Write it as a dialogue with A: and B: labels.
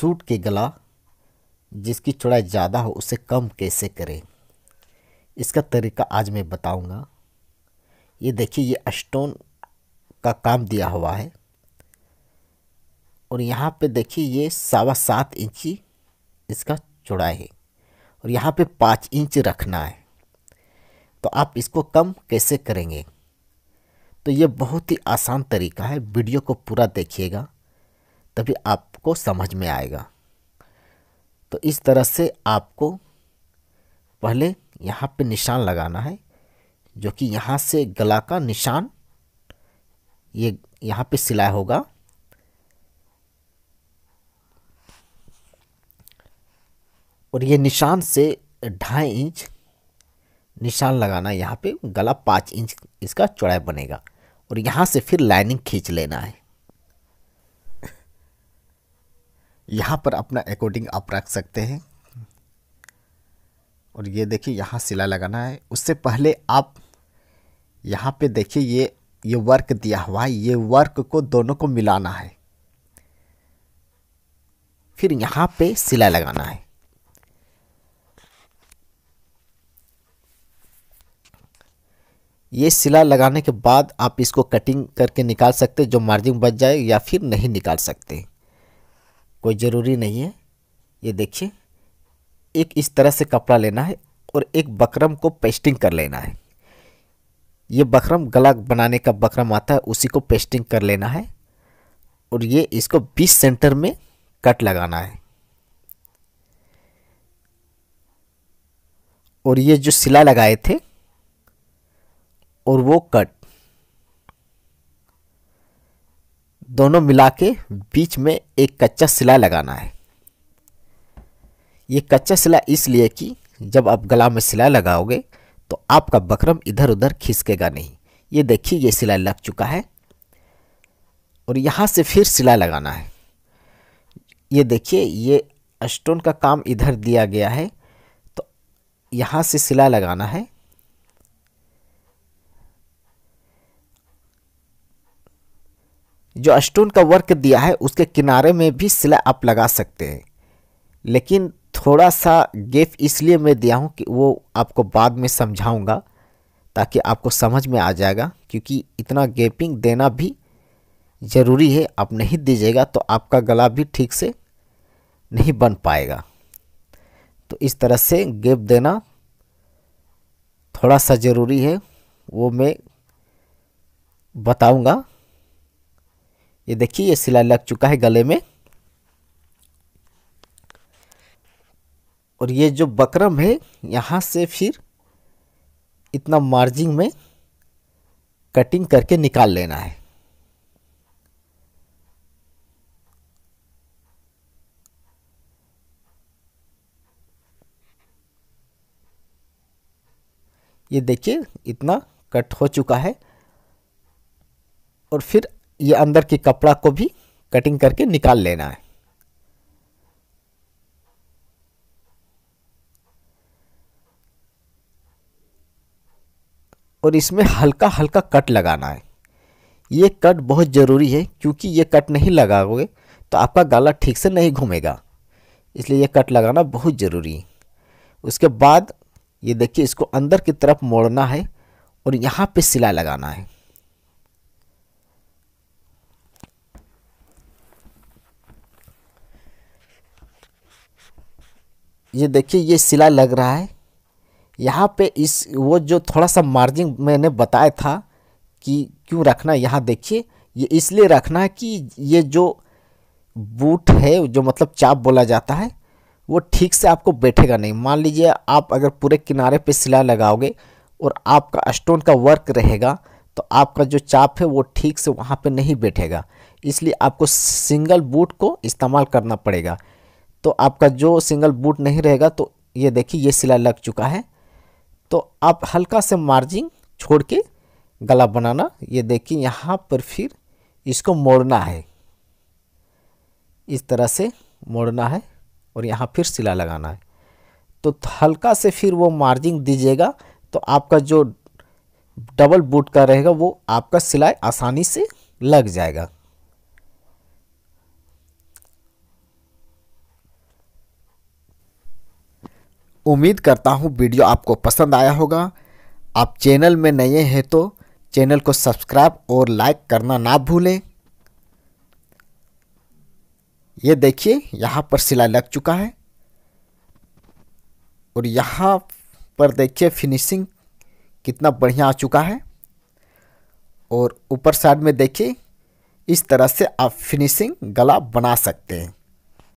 A: suit के गला जिसकी चौड़ाई ज़्यादा हो उसे कम कैसे करें इसका तरीका आज मैं बताऊंगा ये देखिए ये अस्टोन का काम दिया हुआ है और यहाँ पे देखिए ये सवा सात इंची इसका चौड़ाई है और यहाँ पे पाँच इंच रखना है तो आप इसको कम कैसे करेंगे तो ये बहुत ही आसान तरीका है वीडियो को पूरा देखिएगा तभी आप आपको समझ में आएगा तो इस तरह से आपको पहले यहाँ पे निशान लगाना है जो कि यहाँ से गला का निशान ये यहाँ पे सिलाई होगा और ये निशान से ढाई इंच निशान लगाना यहाँ पे गला पाँच इंच इसका चौड़ाई बनेगा और यहाँ से फिर लाइनिंग खींच लेना है यहाँ पर अपना अकॉर्डिंग आप रख सकते हैं और ये देखिए यहाँ सिला लगाना है उससे पहले आप यहाँ पे देखिए ये ये वर्क दिया हुआ है ये वर्क को दोनों को मिलाना है फिर यहाँ पे सिला लगाना है ये सिला लगाने के बाद आप इसको कटिंग करके निकाल सकते जो मार्जिन बच जाए या फिर नहीं निकाल सकते कोई ज़रूरी नहीं है ये देखिए एक इस तरह से कपड़ा लेना है और एक बकरम को पेस्टिंग कर लेना है ये बकरम गला बनाने का बकरम आता है उसी को पेस्टिंग कर लेना है और ये इसको बीस सेंटर में कट लगाना है और ये जो सिला लगाए थे और वो कट दोनों मिला के बीच में एक कच्चा सिला लगाना है ये कच्चा सिला इसलिए कि जब आप गला में सिला लगाओगे तो आपका बकरम इधर उधर खिसकेगा नहीं ये देखिए ये सिला लग चुका है और यहाँ से फिर सिला लगाना है ये देखिए ये स्टोन का काम इधर दिया गया है तो यहाँ से सिला लगाना है जो स्टोन का वर्क दिया है उसके किनारे में भी सिला आप लगा सकते हैं लेकिन थोड़ा सा गेप इसलिए मैं दिया हूँ कि वो आपको बाद में समझाऊँगा ताकि आपको समझ में आ जाएगा क्योंकि इतना गेपिंग देना भी ज़रूरी है आप नहीं दीजिएगा तो आपका गला भी ठीक से नहीं बन पाएगा तो इस तरह से गेप देना थोड़ा सा ज़रूरी है वो मैं बताऊंगा ये देखिए ये सिलाई लग चुका है गले में और ये जो बकरम है यहाँ से फिर इतना मार्जिंग में कटिंग करके निकाल लेना है ये देखिए इतना कट हो चुका है और फिर ये अंदर के कपड़ा को भी कटिंग करके निकाल लेना है और इसमें हल्का हल्का कट लगाना है ये कट बहुत ज़रूरी है क्योंकि ये कट नहीं लगाओगे तो आपका गाला ठीक से नहीं घूमेगा इसलिए ये कट लगाना बहुत ज़रूरी है उसके बाद ये देखिए इसको अंदर की तरफ मोड़ना है और यहाँ पे सिलाई लगाना है ये देखिए ये सिला लग रहा है यहाँ पे इस वो जो थोड़ा सा मार्जिन मैंने बताया था कि क्यों रखना यहाँ देखिए ये इसलिए रखना है कि ये जो बूट है जो मतलब चाप बोला जाता है वो ठीक से आपको बैठेगा नहीं मान लीजिए आप अगर पूरे किनारे पे सिला लगाओगे और आपका स्टोन का वर्क रहेगा तो आपका जो चाप है वो ठीक से वहाँ पर नहीं बैठेगा इसलिए आपको सिंगल बूट को इस्तेमाल करना पड़ेगा तो आपका जो सिंगल बूट नहीं रहेगा तो ये देखिए ये सिलाई लग चुका है तो आप हल्का से मार्जिन छोड़ के गला बनाना ये देखिए यहाँ पर फिर इसको मोड़ना है इस तरह से मोड़ना है और यहाँ फिर सिला लगाना है तो हल्का से फिर वो मार्जिन दीजिएगा तो आपका जो डबल बूट का रहेगा वो आपका सिलाई आसानी से लग जाएगा उम्मीद करता हूँ वीडियो आपको पसंद आया होगा आप चैनल में नए हैं तो चैनल को सब्सक्राइब और लाइक करना ना भूलें ये देखिए यहाँ पर सिलाई लग चुका है और यहाँ पर देखिए फिनिशिंग कितना बढ़िया आ चुका है और ऊपर साइड में देखिए इस तरह से आप फिनिशिंग गला बना सकते हैं